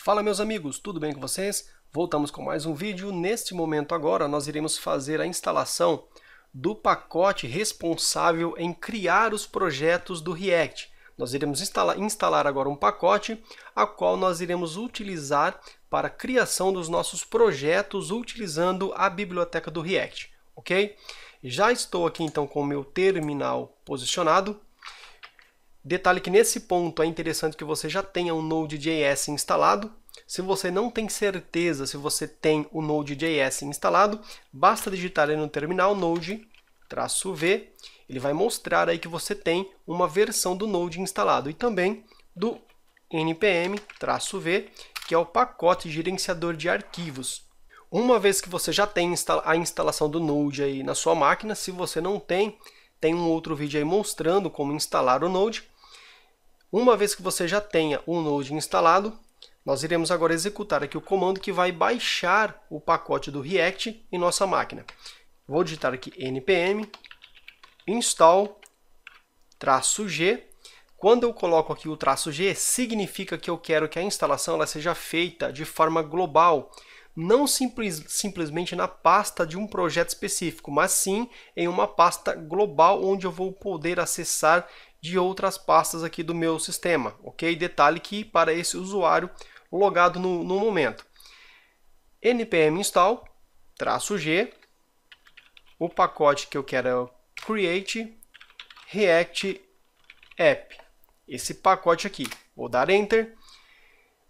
Fala meus amigos, tudo bem com vocês? Voltamos com mais um vídeo. Neste momento agora nós iremos fazer a instalação do pacote responsável em criar os projetos do React. Nós iremos instalar, instalar agora um pacote a qual nós iremos utilizar para a criação dos nossos projetos utilizando a biblioteca do React, ok? Já estou aqui então com o meu terminal posicionado Detalhe que nesse ponto é interessante que você já tenha um Node.js instalado. Se você não tem certeza se você tem o Node.js instalado, basta digitar aí no terminal node-v, ele vai mostrar aí que você tem uma versão do Node instalado e também do npm-v, que é o pacote gerenciador de arquivos. Uma vez que você já tem a instalação do Node aí na sua máquina, se você não tem, tem um outro vídeo aí mostrando como instalar o Node. Uma vez que você já tenha o Node instalado, nós iremos agora executar aqui o comando que vai baixar o pacote do React em nossa máquina. Vou digitar aqui npm install traço g. Quando eu coloco aqui o traço g, significa que eu quero que a instalação ela seja feita de forma global não simples, simplesmente na pasta de um projeto específico, mas sim em uma pasta global onde eu vou poder acessar de outras pastas aqui do meu sistema, ok? Detalhe que para esse usuário logado no, no momento. npm install, traço g, o pacote que eu quero é o create react app, esse pacote aqui. Vou dar enter,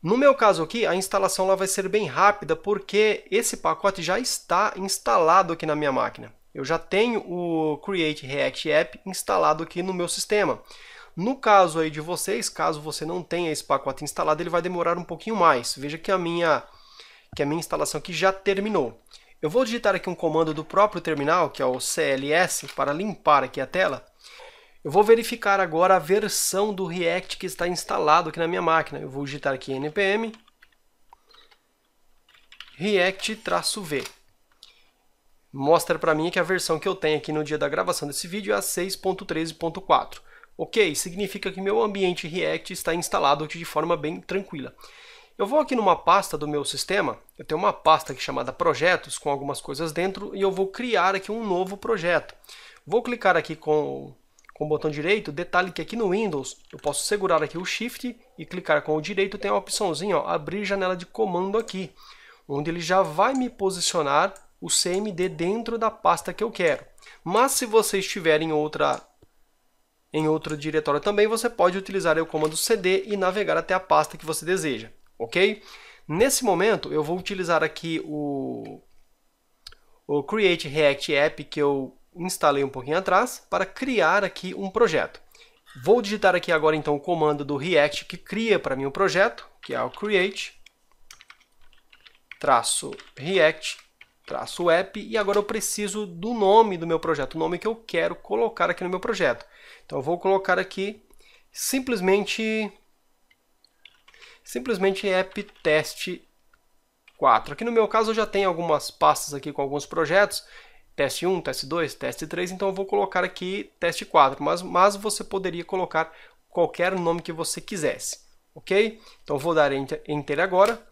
no meu caso aqui, a instalação lá vai ser bem rápida porque esse pacote já está instalado aqui na minha máquina. Eu já tenho o Create React App instalado aqui no meu sistema. No caso aí de vocês, caso você não tenha esse pacote instalado, ele vai demorar um pouquinho mais. Veja que a minha, que a minha instalação aqui já terminou. Eu vou digitar aqui um comando do próprio terminal, que é o CLS, para limpar aqui a tela. Eu vou verificar agora a versão do React que está instalado aqui na minha máquina. Eu vou digitar aqui npm react-v. Mostra para mim que a versão que eu tenho aqui no dia da gravação desse vídeo é a 6.13.4. Ok, significa que meu ambiente React está instalado aqui de forma bem tranquila. Eu vou aqui numa pasta do meu sistema, eu tenho uma pasta aqui chamada projetos com algumas coisas dentro e eu vou criar aqui um novo projeto. Vou clicar aqui com com o botão direito, detalhe que aqui no Windows eu posso segurar aqui o Shift e clicar com o direito, tem a opçãozinha, ó, abrir janela de comando aqui, onde ele já vai me posicionar o CMD dentro da pasta que eu quero. Mas se você estiver em outra em outro diretório também, você pode utilizar o comando CD e navegar até a pasta que você deseja, ok? Nesse momento, eu vou utilizar aqui o, o Create React App que eu instalei um pouquinho atrás para criar aqui um projeto. Vou digitar aqui agora então o comando do React que cria para mim o projeto, que é o create traço React traço app e agora eu preciso do nome do meu projeto, o nome que eu quero colocar aqui no meu projeto. Então eu vou colocar aqui simplesmente simplesmente app teste 4. Aqui no meu caso eu já tenho algumas pastas aqui com alguns projetos, teste 1, teste 2, teste 3, então eu vou colocar aqui teste 4, mas, mas você poderia colocar qualquer nome que você quisesse, ok? Então vou dar Enter, enter agora.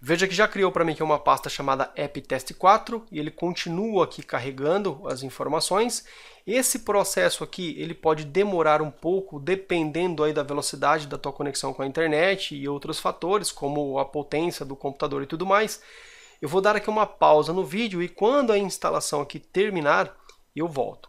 Veja que já criou para mim aqui é uma pasta chamada app teste 4 e ele continua aqui carregando as informações. Esse processo aqui ele pode demorar um pouco dependendo aí da velocidade da tua conexão com a internet e outros fatores como a potência do computador e tudo mais. Eu vou dar aqui uma pausa no vídeo e quando a instalação aqui terminar, eu volto.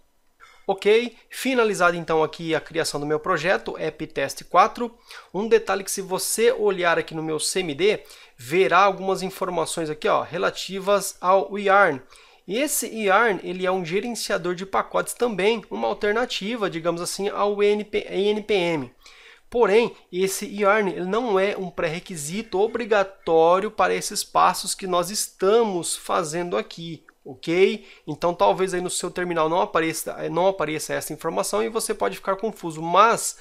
Ok, Finalizada então aqui a criação do meu projeto, AppTest 4. Um detalhe que se você olhar aqui no meu CMD, verá algumas informações aqui ó, relativas ao IARN. esse IARN ele é um gerenciador de pacotes também, uma alternativa, digamos assim, ao NP, NPM. Porém, esse yarn ele não é um pré-requisito obrigatório para esses passos que nós estamos fazendo aqui, ok? Então talvez aí no seu terminal não apareça, eh, não apareça essa informação e você pode ficar confuso, mas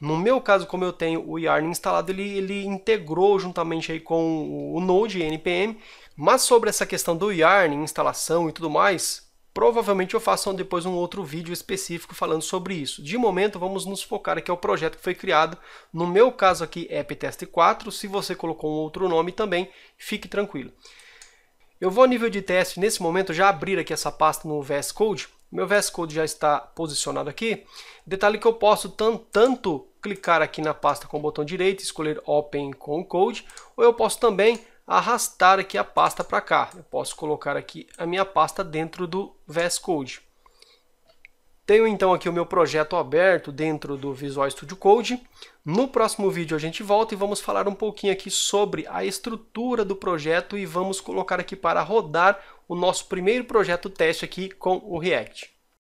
no meu caso, como eu tenho o yarn instalado, ele, ele integrou juntamente aí com o Node NPM, mas sobre essa questão do yarn, instalação e tudo mais, Provavelmente eu faço depois um outro vídeo específico falando sobre isso. De momento, vamos nos focar aqui ao projeto que foi criado. No meu caso aqui, AppTest 4. Se você colocou um outro nome também, fique tranquilo. Eu vou a nível de teste, nesse momento, já abrir aqui essa pasta no VS Code. Meu VS Code já está posicionado aqui. Detalhe que eu posso tanto clicar aqui na pasta com o botão direito, escolher Open com Code, ou eu posso também arrastar aqui a pasta para cá. Eu posso colocar aqui a minha pasta dentro do VS Code. Tenho então aqui o meu projeto aberto dentro do Visual Studio Code. No próximo vídeo a gente volta e vamos falar um pouquinho aqui sobre a estrutura do projeto e vamos colocar aqui para rodar o nosso primeiro projeto teste aqui com o React.